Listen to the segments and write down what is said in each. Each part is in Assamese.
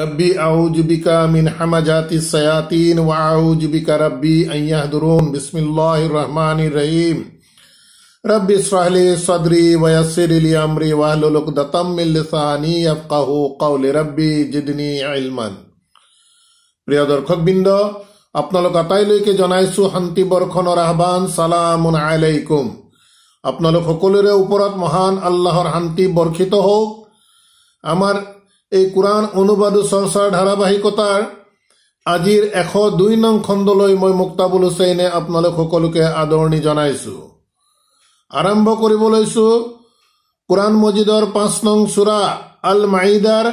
রব্বি আউজবিকা মিন হামাজাতি সয়াতিন ওয়া আউজবিকা রব্বি আইয়াহদুরুন বিসমিল্লাহির রহমানির রহিম রব্বি ইসরাহলি সাদরি ওয়া ইয়াসসিরলি আমরি ওয়া আহলুল উকদাতাম মিন লিসানি ইয়াফকাহু কওলি রব্বি জিদনি ইলমান প্রিয় দর্শকবৃন্দ আপোনালোক আটাইলৈকে জনাইছো শান্তি বৰ্ষণৰ আহ্বান চালামুন আলাইকুম আপোনালোক সকলোৰে ওপৰত মহান আল্লাহৰ শান্তি বৰ্ষিত হওক আমাৰ এই কোরআন অনুবাদ চৰ্চাৰ ধাৰাবাহিকতাৰ আজিৰ এশ দুই নং খণ্ডলৈ মই মুক্তাবুল হুছেইনে আপোনালোক সকলোকে আদৰণি জনাইছোঁ আৰম্ভ কৰিব লৈছোঁ কোৰাণ মজিদৰ পাঁচ নং চোৰা আল মাইদাৰ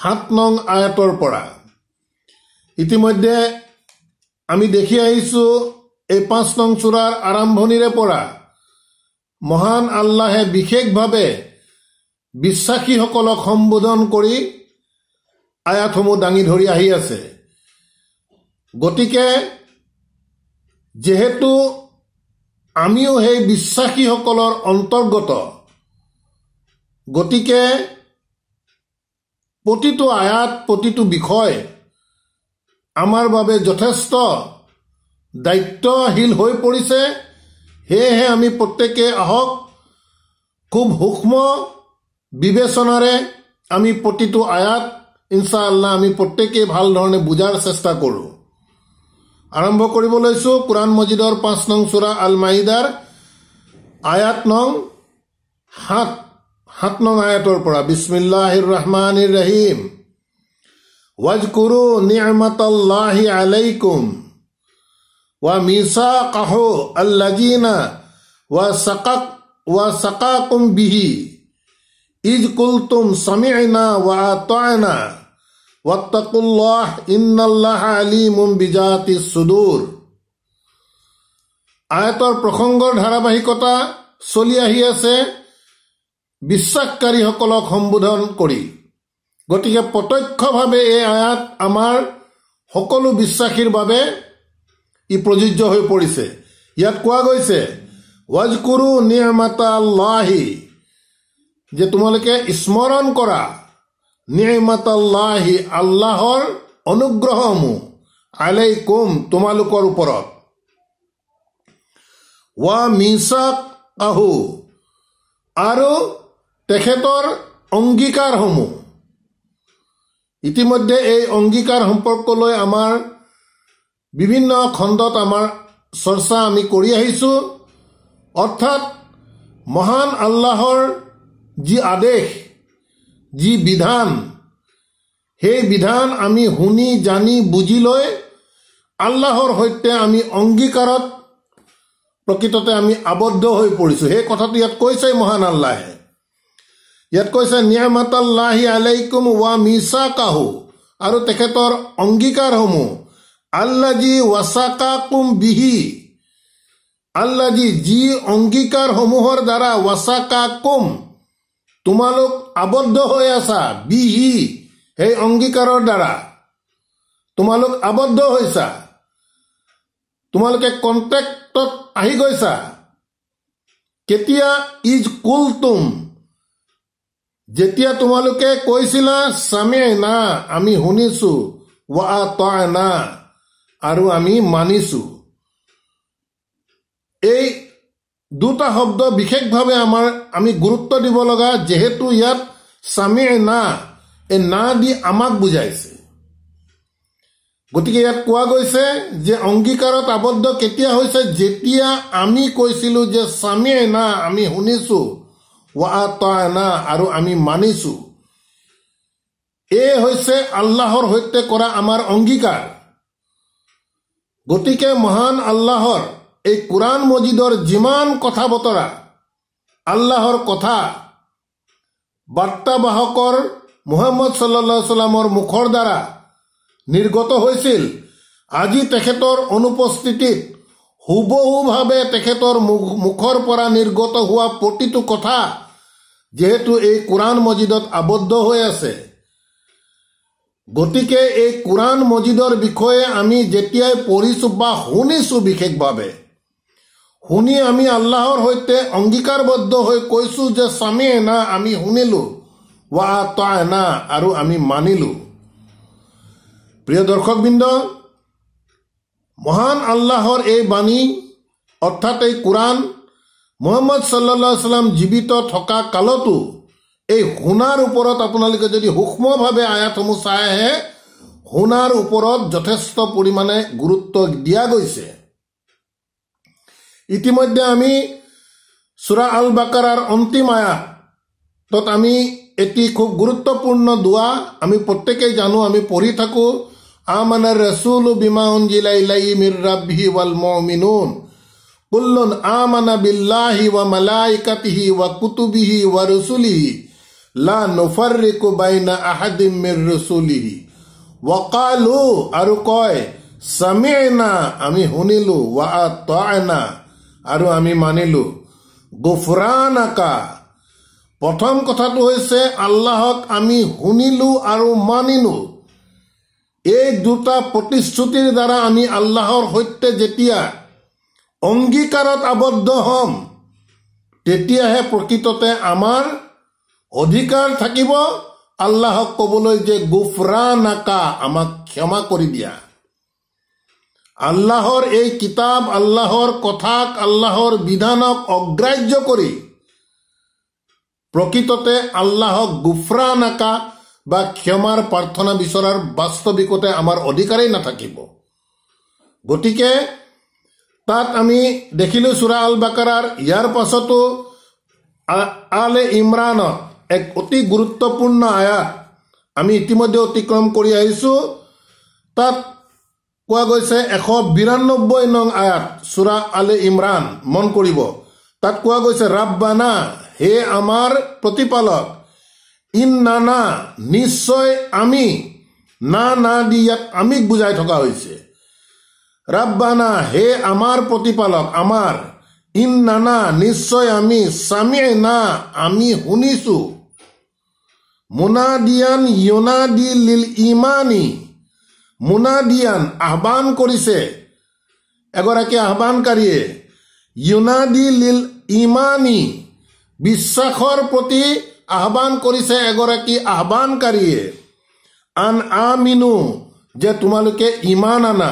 সাত নং আয়াতৰ পৰা ইতিমধ্যে আমি দেখি আহিছোঁ এই পাঁচ নং চোৰাৰ আৰম্ভণিৰে পৰা মহান আল্লাহে বিশেষভাৱে বিশ্বাসীসকলক সম্বোধন কৰি আয়াতসমূহ দাঙি ধৰি আহি আছে গতিকে যিহেতু আমিও সেই বিশ্বাসীসকলৰ অন্তৰ্গত গতিকে প্ৰতিটো আয়াত প্ৰতিটো বিষয় আমাৰ বাবে যথেষ্ট দায়িত্বশীল হৈ পৰিছে সেয়েহে আমি প্ৰত্যেকেই আহক খুব সূক্ষ্ম বিবেচনাৰে আমি প্ৰতিটো আয়াত ইনশা আল্লাহ আমি প্ৰত্যেকেই ভাল ধৰণে বুজাৰ চেষ্টা কৰোঁ আৰম্ভ কৰিব লৈছো কোৰাণ মজিদৰ পাঁচ নং চোৰা আল মাহিদাৰ আয়াত নং সাত সাত নং আয়াতৰ পৰা বিছমিল্লাহ ৰহমান ৰহিম ৱাজ কুৰু নিয়মত আলাইকুম ইজ কুলতুম সামিনা ওয়া আতানা ওয়াত্তাকুল্লাহ ইন্নাল্লাহ আলিমুম বিজাতি সুদূর আয়তৰ প্ৰসংগৰ ধাৰাবাহিকতা চলি আহি আছে বিশ্বাসকাৰীসকলক সম্বোধন কৰি গতিকে প্ৰত্যক্ষভাৱে এই আয়াত আমাৰ সকলো বিশ্বাসীৰ বাবে ই প্ৰযোজ্য হৈ পৰিছে ইয়াত কোৱা গৈছে ৱাজকুৰু নিৰ্মাতা আল্লাহি যে তোমালোকে স্মৰণ কৰা নিমাতাল্লাহি আল্লাহৰ অনুগ্ৰহসমূহ আলাই কম তোমালোকৰ ওপৰত ৱা মিছাক আহু আৰু তেখেতৰ অংগীকাৰসমূহ ইতিমধ্যে এই অংগীকাৰ সম্পৰ্কলৈ আমাৰ বিভিন্ন খণ্ডত আমাৰ চৰ্চা আমি কৰি আহিছোঁ অৰ্থাৎ মহান আল্লাহৰ যি আদেশ যি বিধান সেই বিধান আমি শুনি জানি বুজি লৈ আল্লাহৰ সৈতে আমি অংগীকাৰত প্ৰকৃততে আমি আবদ্ধ হৈ পৰিছোঁ সেই কথাটো ইয়াত কৈছে মহান আল্লাহে ইয়াত কৈছে নিয়ামাতাল্লাহি আলাইকুম ৱা মিছা কাহু আৰু তেখেতৰ অংগীকাৰসমূহ আল্লাজী ৱাচাকাকুম বিহি আল্লাজী যি অংগীকাৰসমূহৰ দ্বাৰা ৱাচাকাকুম তোমালোক আবদ্ধ হৈ আছা বিহি সেই অংগীকাৰৰ দ্বাৰা তোমালোক আবদ্ধ হৈছা তোমালোকে কণ্টেক্টত আহি গৈছা কেতিয়া ইজ কুল তুম যেতিয়া তোমালোকে কৈছিলা স্বামী না আমি শুনিছো ৱা তই না আৰু আমি মানিছো এই দুটা শব্দ বিশেষভাৱে আমাৰ আমি গুৰুত্ব দিব লগা যিহেতু ইয়াত স্বামীয়ে না এই না দি আমাক বুজাইছে গতিকে ইয়াত কোৱা গৈছে যে অংগীকাৰত আবদ্ধ কেতিয়া হৈছে যেতিয়া আমি কৈছিলো যে স্বামীয়ে না আমি শুনিছো ৱা তা না আৰু আমি মানিছো এই হৈছে আল্লাহৰ সৈতে কৰা আমাৰ অংগীকাৰ গতিকে মহান আল্লাহৰ এই কোরআন মজিদৰ যিমান কথা বতৰা আল্লাহৰ কথা বাৰ্তাবাহকৰ মোহাম্মদ চাল্লা চলামৰ মুখৰ দ্বাৰা নিৰ্গত হৈছিল আজি তেখেতৰ অনুপস্থিতিত হুবহুভাৱে তেখেতৰ মুখৰ পৰা নিৰ্গত হোৱা প্ৰতিটো কথা যিহেতু এই কোরআন মজিদত আবদ্ধ হৈ আছে গতিকে এই কোরআন মজিদৰ বিষয়ে আমি যেতিয়াই পঢ়িছোঁ বা শুনিছোঁ বিশেষভাৱে শুনি আমি আল্লাহৰ সৈতে অংগীকাৰবদ্ধ হৈ কৈছোঁ যে স্বামীয়ে না আমি শুনিলোঁ ৱা তই না আৰু আমি মানিলোঁ প্ৰিয় দৰ্শকবৃন্দ মহান আল্লাহৰ এই বাণী অৰ্থাৎ এই কোৰাণ মহম্মদ চাল্লা চাল্লাম জীৱিত থকা কালতো এই শুনাৰ ওপৰত আপোনালোকে যদি সূক্ষ্মভাৱে আয়াতসমূহ চাই আহে শুনাৰ ওপৰত যথেষ্ট পৰিমাণে গুৰুত্ব দিয়া গৈছে ইতিমধ্যে আমি সুরা আল বাকারার অন্তিম আয়া তো আমি এটি খুব গুরুত্বপূর্ণ দোয়া আমি প্রত্যেকেই জানো আমি পড়ি থাকো আমানার রসুল বিমা উনজিলা ইলাই মির রাব্বি ওয়াল মুমিনুন কুল্লুন আমানা বিল্লাহি ওয়া মালাইকাতিহি ওয়া কুতুবিহি ওয়া রুসুলিহি লা নুফাররিকু বাইনা আহাদিম মির রুসুলিহি ওয়া ক্বালু আর কয় সামি'না আমি শুনিলো ওয়া আতা'না আৰু আমি মানিলো গোফৰাণ আকা প্ৰথম কথাটো হৈছে আল্লাহক আমি শুনিলো আৰু মানিলো এই দুটা প্ৰতিশ্ৰুতিৰ দ্বাৰা আমি আল্লাহৰ সৈতে যেতিয়া অংগীকাৰত আবদ্ধ হ'ম তেতিয়াহে প্ৰকৃততে আমাৰ অধিকাৰ থাকিব আল্লাহক ক'বলৈ যে গোফৰা নাকা আমাক ক্ষমা কৰি দিয়া আল্লাহৰ এই কিতাপ আল্লাহৰ কথাক আল্লাহৰ বিধানক অগ্ৰাহ্য কৰি প্ৰকৃততে আল্লাহক গুফৰা নাকা বা ক্ষমাৰ প্ৰাৰ্থনা বিচৰাৰ বাস্তৱিকতে আমাৰ অধিকাৰেই নাথাকিব গতিকে তাত আমি দেখিলো চুৰা আল বাকাৰ ইয়াৰ পাছতো আল এ ইমৰাণত এক অতি গুৰুত্বপূৰ্ণ আয়াত আমি ইতিমধ্যে অতিক্ৰম কৰি আহিছো তাত কোৱা গৈছে এশ বিৰান্নব্বৈ নং আয়াত চুৰা আলে ইমৰাণ মন কৰিব তাত কোৱা গৈছে ৰাব্বানা হে আমাৰ প্ৰতিপালক ইন নানা নিশ্চয় আমি না না দি ইয়াক আমিক বুজাই থকা হৈছে ৰাব্বানা হে আমাৰ প্ৰতিপালক আমাৰ ইন নানা নিশ্চয় আমি স্বামীয়ে না আমি শুনিছো মোনা দিয়ান য়োনা ইমানী মুনাদিয়ান আহ্বান কৰিছে এগৰাকী আহ্বানকাৰীয়ে ইউনাদি লিল ইমানি বিশ্বাসৰ প্ৰতি আহ্বান কৰিছে এগৰাকী আহ্বানকাৰীয়ে আন আমিনু যে তোমালোকে ইমান আনা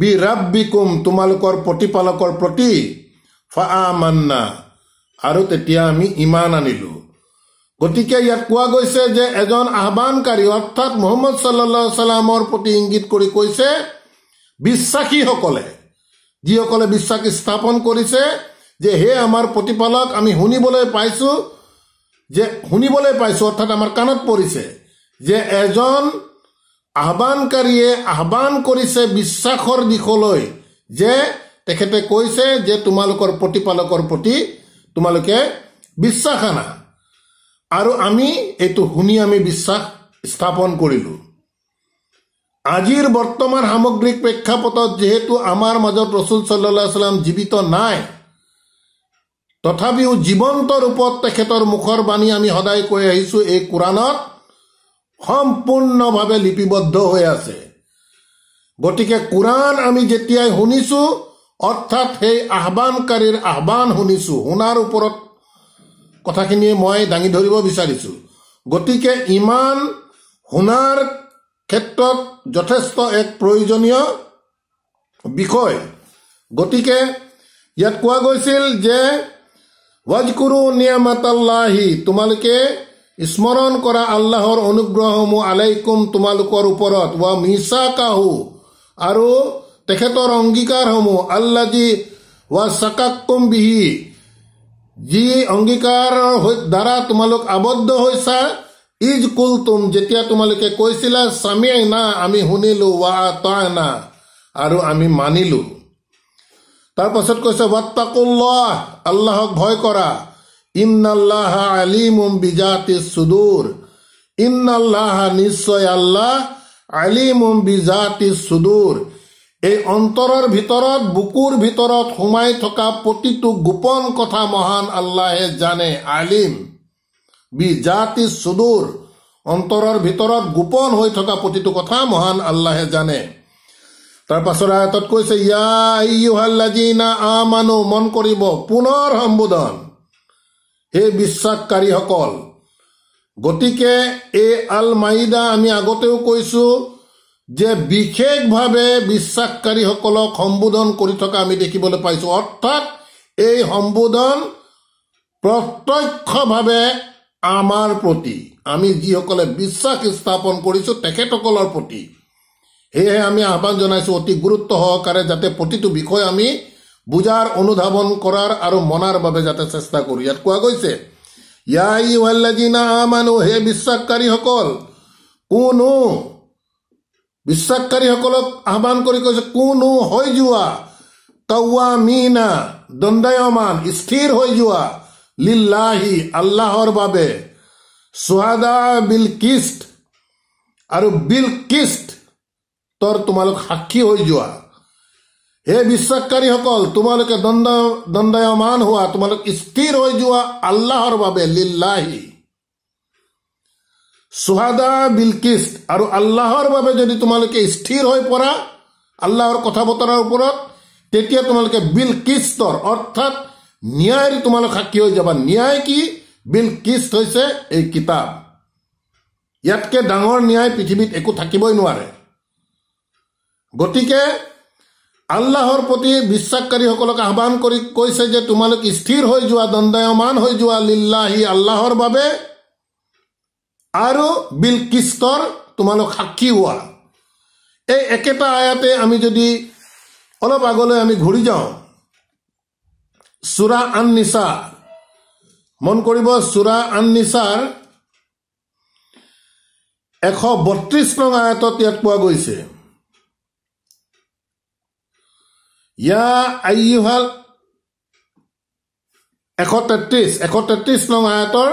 বি ৰাব্বিকুম তোমালোকৰ প্ৰতিপালকৰ প্ৰতি ফা আমান্না আৰু তেতিয়া আমি ইমান আনিলোঁ গতিকে ইয়াত কোৱা গৈছে যে এজন আহ্বানকাৰী অৰ্থাৎ মহম্মদ চাল্লামৰ প্ৰতি ইংগিত কৰি কৈছে বিশ্বাসীসকলে যিসকলে বিশ্বাস স্থাপন কৰিছে যে হে আমাৰ প্ৰতিপালক আমি শুনিবলৈ পাইছোঁ যে শুনিবলৈ পাইছোঁ অৰ্থাৎ আমাৰ কাণত পৰিছে যে এজন আহ্বানকাৰীয়ে আহ্বান কৰিছে বিশ্বাসৰ দিশলৈ যে তেখেতে কৈছে যে তোমালোকৰ প্ৰতিপালকৰ প্ৰতি তোমালোকে বিশ্বাস আনা আৰু আমি এইটো শুনি আমি বিশ্বাস স্থাপন কৰিলোঁ আজিৰ বৰ্তমান সামগ্ৰিক প্ৰেক্ষাপটত যিহেতু আমাৰ মাজত ৰচুল চল্লাম জীৱিত নাই তথাপিও জীৱন্ত ৰূপত তেখেতৰ মুখৰ বাণী আমি সদায় কৈ আহিছোঁ এই কোৰাণত সম্পূৰ্ণভাৱে লিপিবদ্ধ হৈ আছে গতিকে কোৰাণ আমি যেতিয়াই শুনিছোঁ অৰ্থাৎ সেই আহ্বানকাৰীৰ আহ্বান শুনিছোঁ শুনাৰ ওপৰত কথাখিনি মই দাঙি ধৰিব বিচাৰিছোঁ গতিকে ইমান শুনাৰ ক্ষেত্ৰত যথেষ্ট এক প্ৰয়োজনীয় বিষয় গতিকে ইয়াত কোৱা গৈছিল যে ৱাজকুৰু নিয়ামাতাল্লাহি তোমালোকে স্মৰণ কৰা আল্লাহৰ অনুগ্ৰহসমূহ আলাইকুম তোমালোকৰ ওপৰত ৱা মিছা কাহু আৰু তেখেতৰ অংগীকাৰসমূহ আল্লাহ জি ৱা চাকাকুম বিহি যি অংগীকাৰৰ দ্বাৰা তোমালোক আবদ্ধ হৈছা ইজ কুল তুম যেতিয়া তোমালোকে কৈছিলা স্বামী না আমি শুনিলো ৱা না আৰু আমি মানিলো তাৰ পাছত কৈছে ৱাত্তাকুল্লাহ আল্লাহক ভয় কৰা ইন্নাল্লাহ আলিম বিজাতি সুদূৰ ইন্নাল্লাহ নিশ্চয় আল্লাহ আলিম বিজাতি সুদূৰ এই অন্তৰৰ ভিতৰত বুকুৰ ভিতৰত সোমাই থকা প্ৰতিটো গোপন কথা মহান আল্লাহে জানে আলিম বি জাতি চুদুৰ অন্তৰৰ ভিতৰত গোপন হৈ থকা প্ৰতিটো কথা মহান আল্লাহে জানে তাৰ পাছত আয়াতত কৈছে ইয়াহাল্লাজিনা মন কৰিব পুনৰ সম্বোধন সেই বিশ্বাসকাৰীসকল গতিকে এই আল মাইদা আমি আগতেও কৈছো যে বিশেষভাৱে বিশ্বাসকাৰীসকলক সম্বোধন কৰি থকা আমি দেখিবলৈ পাইছোঁ অৰ্থাৎ এই সম্বোধন প্ৰত্যক্ষভাৱে আমাৰ প্ৰতি আমি যিসকলে বিশ্বাস স্থাপন কৰিছোঁ তেখেতসকলৰ প্ৰতি সেয়েহে আমি আহ্বান জনাইছোঁ অতি গুৰুত্ব সহকাৰে যাতে প্ৰতিটো বিষয় আমি বুজাৰ অনুধাৱন কৰাৰ আৰু মনাৰ বাবে যাতে চেষ্টা কৰোঁ ইয়াত কোৱা গৈছে ইয়াই ৱাল্লাজিনা আমানু হে বিশ্বাসকাৰীসকল কোনো বিশ্বাসকাৰীসকলক আহ্বান কৰি কৈছে কোনো হৈ যোৱা কৌৱা মিনা দণ্ডায়মান স্থিৰ হৈ যোৱা লিল্লাহি আল্লাহৰ বাবে চুহাদা বিল কিষ্ট আৰু বিল কিষ্ট তৰ তোমালোক সাক্ষী হৈ যোৱা হে বিশ্বাসকাৰীসকল তোমালোকে দণ্ড দণ্ডায়মান হোৱা তোমালোক স্থিৰ হৈ যোৱা আল্লাহৰ বাবে লিল্লাহি চুহাদা বিলকিষ্ট আৰু আল্লাহৰ বাবে যদি তোমালোকে স্থিৰ হৈ পৰা আল্লাহৰ কথা বতৰাৰ ওপৰত তেতিয়া তোমালোকে বিলকিষ্টৰ অৰ্থাৎ ন্যায়ৰ তোমালোক সাক্ষী হৈ যাবা ন্যায় কি বিলকিষ্ট হৈছে এই কিতাপ ইয়াতকৈ ডাঙৰ ন্যায় পৃথিৱীত একো থাকিবই নোৱাৰে গতিকে আল্লাহৰ প্ৰতি বিশ্বাসকাৰীসকলক আহ্বান কৰি কৈছে যে তোমালোক স্থিৰ হৈ যোৱা দণ্ডায়মান হৈ যোৱা লীলাহী আল্লাহৰ বাবে আৰু বিল কিষ্টৰ তোমালোক সাক্ষী হোৱা এই একেটা আয়াতে আমি যদি অলপ আগলৈ আমি ঘূৰি যাওঁ চোৰা আন নিচা মন কৰিব চোৰা আন নিচাৰ এশ বত্ৰিশ নং আয়াতত ইয়াত পোৱা গৈছে ইয়া আই ভাল এশ তেত্ৰিশ এশ তেত্ৰিশ নং আয়াতৰ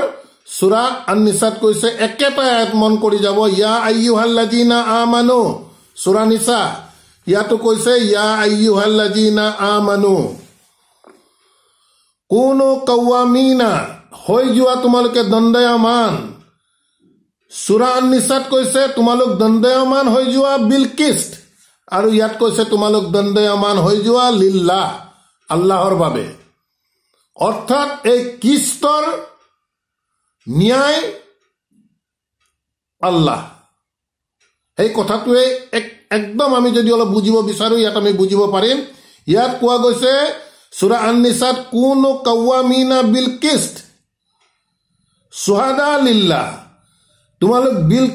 চুৰা আনিচাত কৈছে একেটাই আগমন কৰি যাব ইয়া আয়ু হাল্লাজি না আ মানো চুৰা নিচা ইয়াতো কৈছে ইয়া আয়ু হাল্লাজি না আ মানো কোনো কৌৱা মিনা হৈ যোৱা তোমালোকে দণ্ডায়মান চুৰা আনিচাত কৈছে তোমালোক দণ্ডায়মান হৈ যোৱা বিলকিষ্ট আৰু ইয়াত কৈছে তোমালোক দণ্ডায়মান হৈ যোৱা লিল্লাহ আল্লাহৰ বাবে অৰ্থাৎ এই কিষ্টৰ ন্যায় আল্লাহ সেই কথাটোৱে এক একদম আমি যদি অলপ বুজিব বিচাৰোঁ ইয়াত আমি বুজিব পাৰিম ইয়াত কোৱা গৈছে চুৰা আননিচাত কোনো কৱামিনা বিল কিষ্ট চুহাদা লিল্লা তোমালোক বিল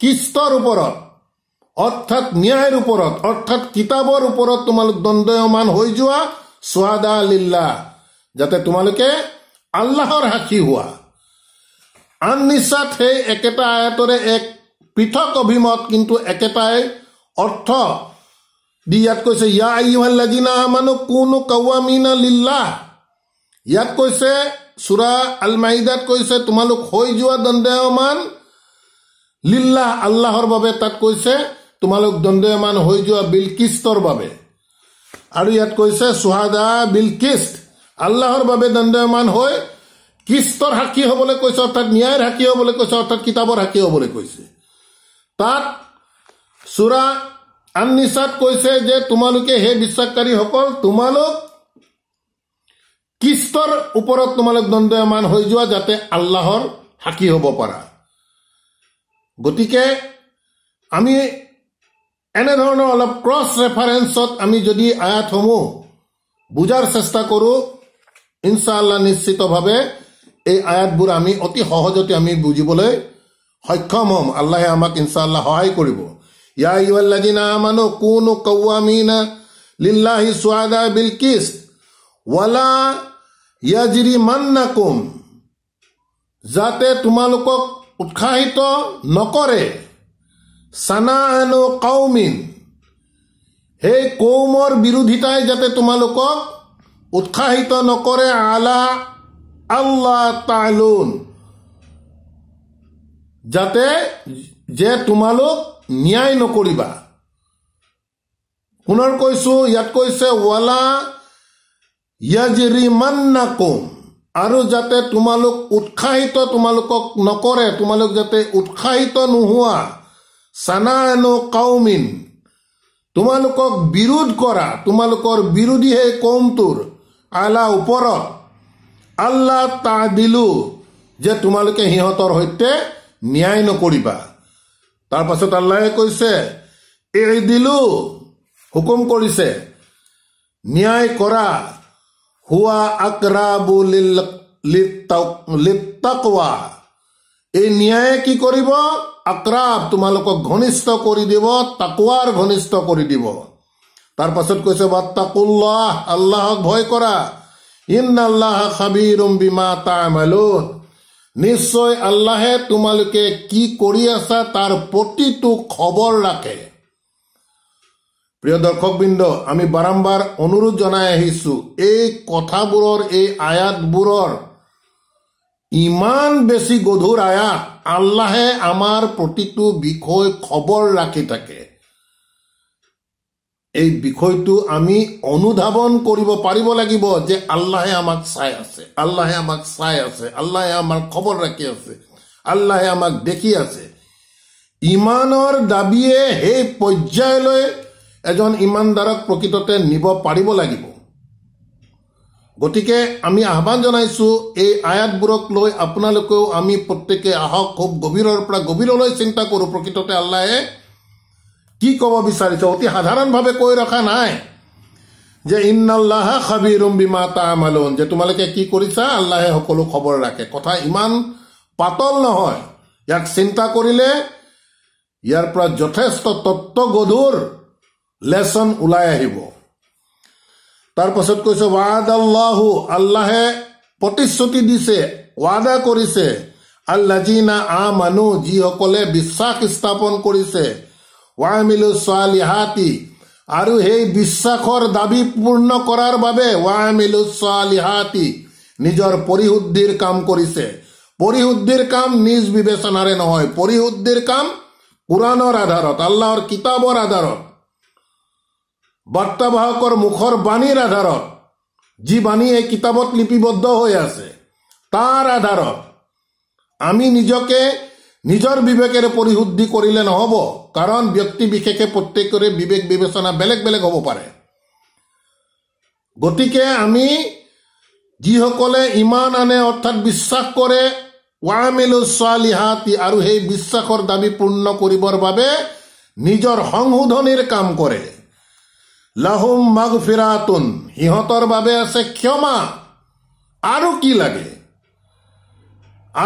কিষ্টৰ ওপৰত অৰ্থাৎ ন্যায়ৰ ওপৰত অৰ্থাৎ কিতাপৰ ওপৰত তোমালোক দণ্ডয়মান হৈ যোৱা চুহাদা লিল্লা যাতে তোমালোকে আল্লাহৰ সাক্ষী হোৱা আন নিশ্বাত সেই একেটা আয়াতৰে এক পৃথক অভিমত কিন্তু একেটাই অৰ্থ দি ইয়াত কৈছে ইয়া আইহাল্লাদিনা আমানো কোনো কৱামিনা লিল্লাহ ইয়াত কৈছে চুৰা আলমাইদাত কৈছে তোমালোক হৈ যোৱা দণ্ডায়মান লিল্লাহ আল্লাহৰ বাবে তাত কৈছে তোমালোক দণ্ডায়মান হৈ যোৱা বিলকিষ্টৰ বাবে আৰু ইয়াত কৈছে চুহাদা বিলকিষ্ট আল্লাহৰ বাবে দণ্ডায়মান হৈ কৃষ্টৰ সাক্ষী হ'বলৈ কৈছে অৰ্থাৎ ন্যায়ৰ সাক্ষী হ'বলৈ কৈছে অৰ্থাৎ কিতাপৰ সাক্ষী হ'বলৈ কৈছে তাত চোৰা আননিচাত কৈছে যে তোমালোকে সেই বিশ্বাসকাৰীসকল তোমালোক কৃষ্টৰ ওপৰত তোমালোক দণ্ডায়মান হৈ যোৱা যাতে আল্লাহৰ সাক্ষী হ'ব পাৰা গতিকে আমি এনেধৰণৰ অলপ ক্ৰছ ৰেফাৰেঞ্চত আমি যদি আয়াতসমূহ বুজাৰ চেষ্টা কৰোঁ আল্লাহ নিশ্চিতভাৱে এই আয়াতবোৰ আমি অতি সহজতে আমি বুজিবলৈ সক্ষম হ'ম আল্লাহে আমাক ইনচা ইনশাল্লাহ সহায় কৰিব যাতে তোমালোকক উৎসাহিত নকৰে চানাহানো কাউমিন সেই কৌমৰ বিৰোধিতাই যাতে তোমালোকক উৎসাহিত নকৰে আলা আল্লাহ তাহলুন যাতে যে তোমালোক ন্যায় নকৰিবা পুনৰ কৈছো ইয়াত কৈছে ৱালা কম আৰু যাতে তোমালোক উৎসাহিত তোমালোকক নকৰে তোমালোক যাতে উৎসাহিত নোহোৱা চানানো কাউমিন তোমালোকক বিৰোধ কৰা তোমালোকৰ বিৰোধী সেই কমটোৰ আলা ওপৰত আল্লাহ তা দিলু যে তোমালোকে সিহঁতৰ সৈতে ন্যায় নকৰিবা তাৰপাছত আল্লাহে কৈছে এই দিলো হুকুম কৰিছে ন্যায় কৰা হোৱা আকৰাবু লিপ্তাকোৱা এই ন্যায়ে কি কৰিব আক্ৰাব তোমালোকক ঘনিষ্ঠ কৰি দিব তাকোৱাৰ ঘনিষ্ঠ কৰি দিব তাৰপাছত কৈছে বা তাকুল্লাহ আল্লাহক ভয় কৰা নিশ্চয় আল্লাহে তোমালোকে কি কৰি আছা তাৰ প্ৰতিটো খবৰ ৰাখে প্ৰিয় দৰ্শকবৃন্দ আমি বাৰম্বাৰ অনুৰোধ জনাই আহিছোঁ এই কথাবোৰৰ এই আয়াতবোৰৰ ইমান বেছি গধুৰ আয়াত আল্লাহে আমাৰ প্ৰতিটো বিষয় খবৰ ৰাখি থাকে এই বিষয়টো আমি অনুধাৱন কৰিব পাৰিব লাগিব যে আল্লাহে আমাক চাই আছে আল্লাহে আমাক চাই আছে আল্লাহে আমাক খবৰ ৰাখি আছে আল্লাহে আমাক দেখি আছে ইমানৰ দাবীয়ে সেই পৰ্যায়লৈ এজন ইমানদাৰক প্ৰকৃততে নিব পাৰিব লাগিব গতিকে আমি আহ্বান জনাইছোঁ এই আয়াতবোৰক লৈ আপোনালোকেও আমি প্ৰত্যেকে আহক খুব গভীৰৰ পৰা গভীৰলৈ চিন্তা কৰোঁ প্ৰকৃততে আল্লাহে কি ক'ব বিচাৰিছে অতি সাধাৰণভাৱে কৈ ৰখা নাই যে ইন্নাল্লাহ খাবিৰুম বিমা তামালোন যে তোমালোকে কি কৰিছা আল্লাহে সকলো খবৰ ৰাখে কথা ইমান পাতল নহয় ইয়াক চিন্তা কৰিলে ইয়াৰ পৰা যথেষ্ট তত্ত্ব গধুৰ লেচন ওলাই আহিব তাৰপাছত কৈছে ৱাদ আল্লাহু আল্লাহে প্ৰতিশ্ৰুতি দিছে ৱাদা কৰিছে আল্লাজিনা আ মানুহ যিসকলে বিশ্বাস স্থাপন কৰিছে ওয়ামিলু সালিহাতি আৰু সেই বিশ্বাসৰ দাবী পূৰ্ণ কৰাৰ বাবে ৱামিলু সালিহাতি নিজৰ পৰিশুদ্ধিৰ কাম কৰিছে পৰিশুদ্ধিৰ কাম নিজ বিবেচনাৰে নহয় পৰিশুদ্ধিৰ কাম কোৰাণৰ আধাৰত আল্লাহৰ কিতাপৰ আধাৰত বাৰ্তাবাহকৰ মুখৰ বাণীৰ আধাৰত যি বাণী এই কিতাপত লিপিবদ্ধ হৈ আছে তাৰ আধাৰত আমি নিজকে নিজৰ বিবেকেৰে পৰিশুদ্ধি কৰিলে নহ'ব কাৰণ ব্যক্তি বিশেষে প্ৰত্যেকৰে বিবেক বিবেচনা বেলেগ বেলেগ হ'ব পাৰে গতিকে আমি যিসকলে ইমান আনে অৰ্থাৎ বিশ্বাস কৰে ৱামিলু ছোৱালীহাতি আৰু সেই বিশ্বাসৰ দাবী পূৰ্ণ কৰিবৰ বাবে নিজৰ সংশোধনীৰ কাম কৰে লাহুম মাঘ ফিৰাতুন সিহঁতৰ বাবে আছে ক্ষমা আৰু কি লাগে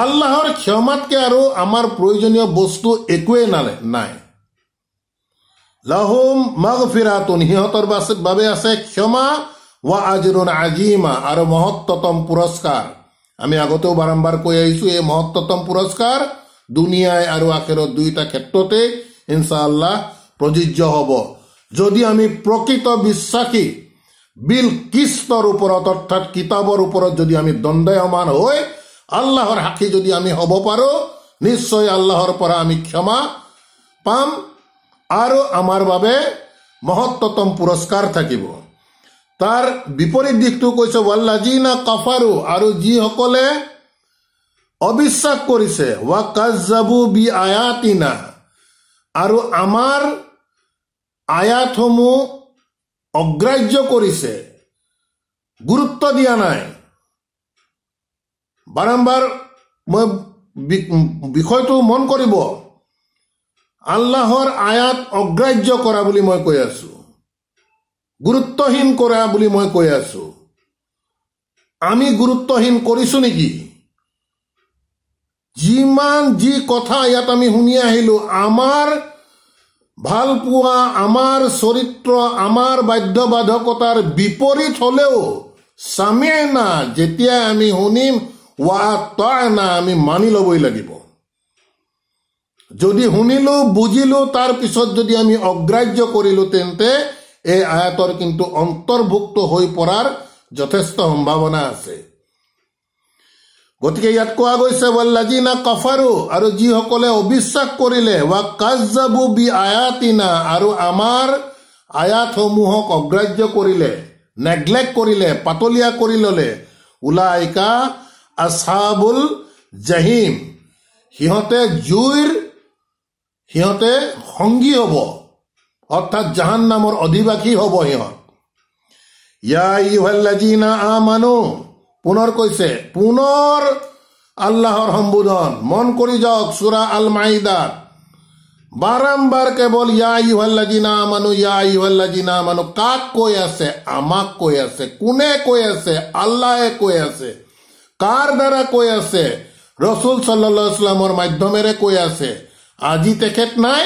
আল্লাহৰ ক্ষমাতকে আৰু আমাৰ প্ৰয়োজনীয় বস্তু একোৱেই নালে নাই লাহুম মগ ফিৰাতুন সিহঁতৰ বাবে আছে ক্ষমা ৱা আজৰুন আজিমা আৰু মহত্ততম পুৰস্কাৰ আমি আগতেও বাৰম্বাৰ কৈ আহিছোঁ এই মহত্ততম পুৰস্কাৰ দুনিয়াই আৰু আখেৰত দুয়োটা ক্ষেত্ৰতে ইনশাআল্লাহ প্ৰযোজ্য হ'ব যদি আমি প্ৰকৃত বিশ্বাসী বিল কিস্তৰ ওপৰত অৰ্থাৎ কিতাপৰ ওপৰত যদি আমি দণ্ডায়মান হৈ আল্লাহর হাকি যদি আমি হব পারো নিশ্চয় আল্লাহর পরা আমি ক্ষমা পাম আৰু আমাৰ বাবে মহত্বতম পুৰস্কাৰ থাকিব তাৰ বিপৰীত দিশটো কৈছে ৱাল্লাজিনা কাফাৰু আৰু যিসকলে অবিশ্বাস কৰিছে ৱা কাজাবু বি আয়াতিনা আৰু আমাৰ আয়াতসমূহ অগ্ৰাহ্য কৰিছে গুৰুত্ব দিয়া নাই বাৰম্বাৰ মই বিষয়টো মন কৰিব আল্লাহৰ আয়াত অগ্ৰাহ্য কৰা বুলি মই কৈ আছো গুৰুত্বহীন কৰা বুলি মই কৈ আছো আমি গুৰুত্বহীন কৰিছো নেকি যিমান যি কথা ইয়াত আমি শুনি আহিলো আমাৰ ভাল পোৱা আমাৰ চৰিত্ৰ আমাৰ বাধ্যবাধকতাৰ বিপৰীত হলেও স্বামীয়ে না যেতিয়া আমি শুনিম ৱা আমি মানি ল'বই লাগিব যদি শুনিলোঁ বুজিলোঁ তাৰ পিছত যদি আমি অগ্ৰাহ্য কৰিলোঁ তেন্তে এই আয়াতৰ কিন্তু অন্তৰ্ভুক্ত হৈ পৰাৰ যথেষ্ট সম্ভাৱনা আছে গতিকে ইয়াত কোৱা গৈছে ৱাল্লাজি কফাৰু আৰু যিসকলে অবিশ্বাস কৰিলে ৱা কাজ বি আয়াতি আৰু আমাৰ আয়াতসমূহক অগ্ৰাহ্য কৰিলে নেগলেক্ট কৰিলে পাতলীয়া কৰি ল'লে ওলাইকা আছাবুল জাহিম সিহঁতে জুইৰ সিহঁতে সংগী হ'ব অৰ্থাৎ জাহান নামৰ অধিবাসী হ'ব সিহঁত মানু মানুহ পুনৰ কৈছে পুনৰ আল্লাহৰ সম্বোধন মন কৰি যাওক চুৰা আল মাইদা বাৰম্বাৰ কেৱল ইয়া ইহল্লাজিনা মানুহ ইয়া ইহল্লাজিনা মানুহ কাক কৈ আছে আমাক কৈ আছে কোনে কৈ আছে আল্লাহে কৈ আছে কার দ্বারা কই আছে রসুল সাল্লামৰ মাধ্যমেৰে কৈ আছে আজি তেখেত নাই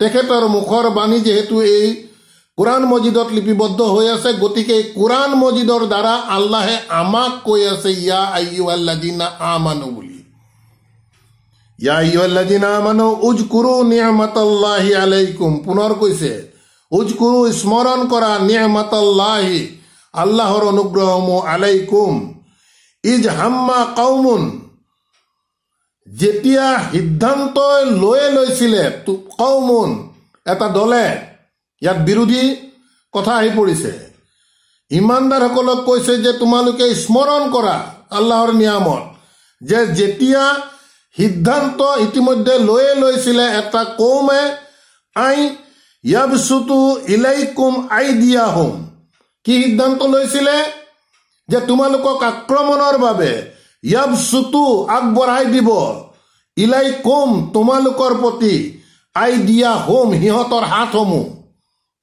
তেখেতৰ মুখৰ বাণী যিহেতু এই কোৰাণ মজিদত লিপিবদ্ধ হৈ আছে গতিকে কোৰাণ কোরআন মজিদৰ দ্বাৰা আল্লাহে আমাক কৈ আছে ইয়া আইয়াল্লাদিনা মানুহ বুলি ইয়া আইয়াল্লাদিনা আমানু উজকুরু নিয়ামাতাল্লাহি আলাইকুম পুনৰ কৈছে উজ উজকুরু স্মৰণ কৰা নিয়ামাতাল্লাহি আল্লাহৰ অনুগ্ৰহসমূহ আলাইকুম ইজ হাম্মা কাউমুন যেতিয়া সিদ্ধান্ত লৈ লৈছিলে কৌমুন এটা দলে ইয়াত বিৰোধী কথা আহি পৰিছে ইমানদাৰসকলক কৈছে যে তোমালোকে স্মৰণ কৰা আল্লাহৰ নিয়ামত যে যেতিয়া সিদ্ধান্ত ইতিমধ্যে লৈয়ে লৈছিলে এটা কৌমে আই ইয়াবচুটো ইলাইকুম আই দিয়া হোম কি সিদ্ধান্ত লৈছিলে যে তোমালোকক আক্ৰমণৰ বাবে ইয়াব চুতু আগবঢ়াই দিব ইলাই কম তোমালোকৰ প্ৰতি আই দিয়া হোম সিহঁতৰ হাতসমূহ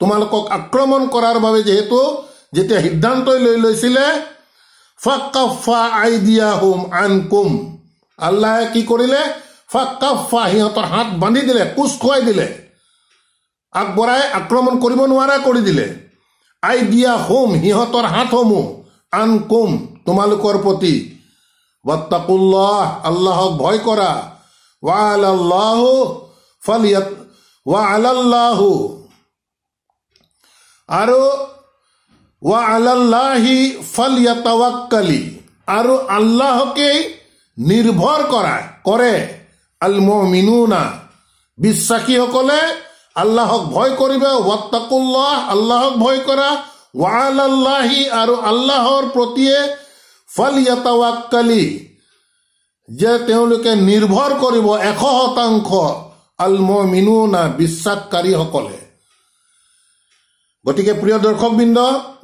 তোমালোকক আক্ৰমণ কৰাৰ বাবে যিহেতু যেতিয়া সিদ্ধান্তই লৈ লৈছিলে ফাক্কাফা আই দিয়া হোম আন কুম আল্লাহে কি কৰিলে ফাক্কাফা সিহঁতৰ হাত বান্ধি দিলে কোচ খুৱাই দিলে আগবঢ়াই আক্ৰমণ কৰিব নোৱাৰা কৰি দিলে আই দিয়া হোম সিহঁতৰ হাতসমূহ আনকুম তোমালোকৰ প্ৰতি ৱাত্তাকুল্লাহ আল্লাহক ভয় কৰা ৱা আলাল্লাহু ফলিয়াত ৱা আলাল্লাহু আৰু ৱা আলাল্লাহি ফলিয়াতাৱাক্কালি আৰু আল্লাহকেই নিৰ্ভৰ কৰা কৰে আল মিনুনা বিশ্বাসীসকলে আল্লাহক ভয় কৰিব ৱাত্তাকুল্লাহ আল্লাহক ভয় কৰা ৱাহি আৰু আল্লাহৰ প্ৰতিয়ে ফলিয়াকালি যে তেওঁলোকে নিৰ্ভৰ কৰিব এশ শতাংশ আলম মিনু না বিশ্বাসকাৰীসকলে গতিকে প্ৰিয় দৰ্শকবৃন্দ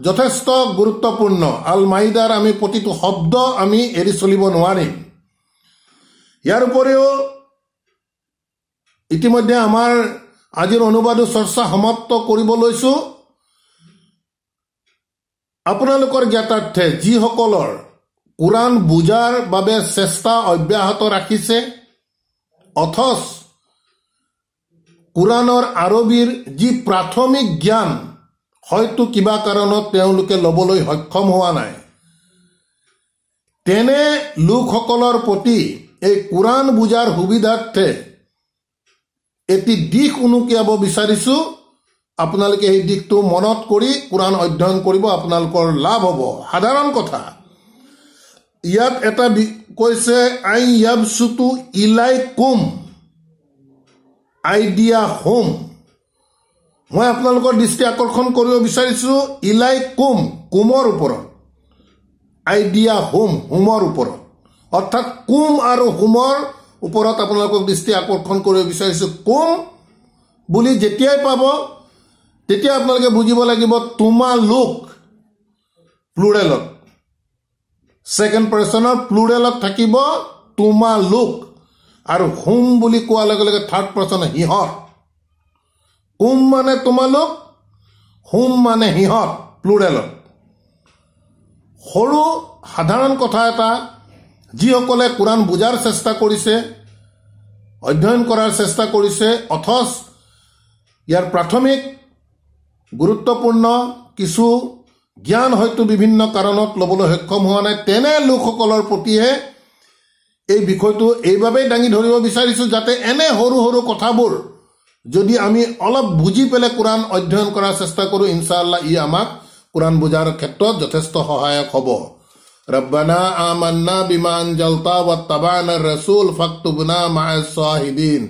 যথেষ্ট গুৰুত্বপূৰ্ণ আল মাইদাৰ আমি প্ৰতিটো শব্দ আমি এৰি চলিব নোৱাৰিম ইয়াৰ উপৰিও ইতিমধ্যে আমাৰ আজিৰ অনুবাদ চৰ্চা সমাপ্ত কৰিব লৈছোঁ আপোনালোকৰ জ্ঞাতাৰ্থে যিসকলৰ কোৰাণ বুজাৰ বাবে চেষ্টা অব্যাহত ৰাখিছে অথচ কোৰাণৰ আৰবীৰ যি প্ৰাথমিক জ্ঞান হয়তো কিবা কাৰণত তেওঁলোকে ল'বলৈ সক্ষম হোৱা নাই তেনে লোকসকলৰ প্ৰতি এই কোৰাণ বুজাৰ সুবিধাৰ্থে এটি দিশ উনুকিয়াব বিচাৰিছোঁ আপোনালোকে সেই দিশটো মনত কৰি কোৰাণ অধ্যয়ন কৰিব আপোনালোকৰ লাভ হ'ব সাধাৰণ কথা ইয়াত এটা কৈছে আই ইয়াব চুটো ইলাই কুম আইডিয়া হোম মই আপোনালোকৰ দৃষ্টি আকৰ্ষণ কৰিব বিচাৰিছো ইলাই কুম কুমৰ ওপৰত আইডিয়া হোম হোমৰ ওপৰত অৰ্থাৎ কুম আৰু হোমৰ ওপৰত আপোনালোকক দৃষ্টি আকৰ্ষণ কৰিব বিচাৰিছো কুম বুলি যেতিয়াই পাব তেতিয়া আপোনালোকে বুজিব লাগিব তোমালোক প্লুৰেলত ছেকেণ্ড পাৰ্চনৰ প্লুৰেলত থাকিব তোমালোক আৰু হোম বুলি কোৱাৰ লগে লগে থাৰ্ড পাৰ্চন সিহঁত কোম মানে তোমালোক হোম মানে সিহঁত প্লুৰেলত সৰু সাধাৰণ কথা এটা যিসকলে কোৰাণ বুজাৰ চেষ্টা কৰিছে অধ্যয়ন কৰাৰ চেষ্টা কৰিছে অথচ ইয়াৰ প্ৰাথমিক গুৰুত্বপূৰ্ণ কিছু জ্ঞান হয়তো বিভিন্ন কাৰণত ল'বলৈ সক্ষম হোৱা নাই তেনে লোকসকলৰ প্ৰতিহে এই বিষয়টো এইবাবেই দাঙি ধৰিব বিচাৰিছোঁ যাতে এনে সৰু সৰু কথাবোৰ যদি আমি অলপ বুজি পেলাই কোৰাণ অধ্যয়ন কৰাৰ চেষ্টা কৰোঁ ইনশাআল্লাহ ই আমাক কোৰাণ বুজাৰ ক্ষেত্ৰত যথেষ্ট সহায়ক হ'ব ৰব্বানা আমান্না বিমান জলতা ৱ তাবান ৰচুল ফাকটুবনা মাহ চাহিদিন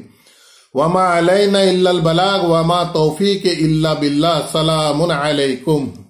وما علينا إلا البلاغ وما توفيق إلا بالله سلام عليكم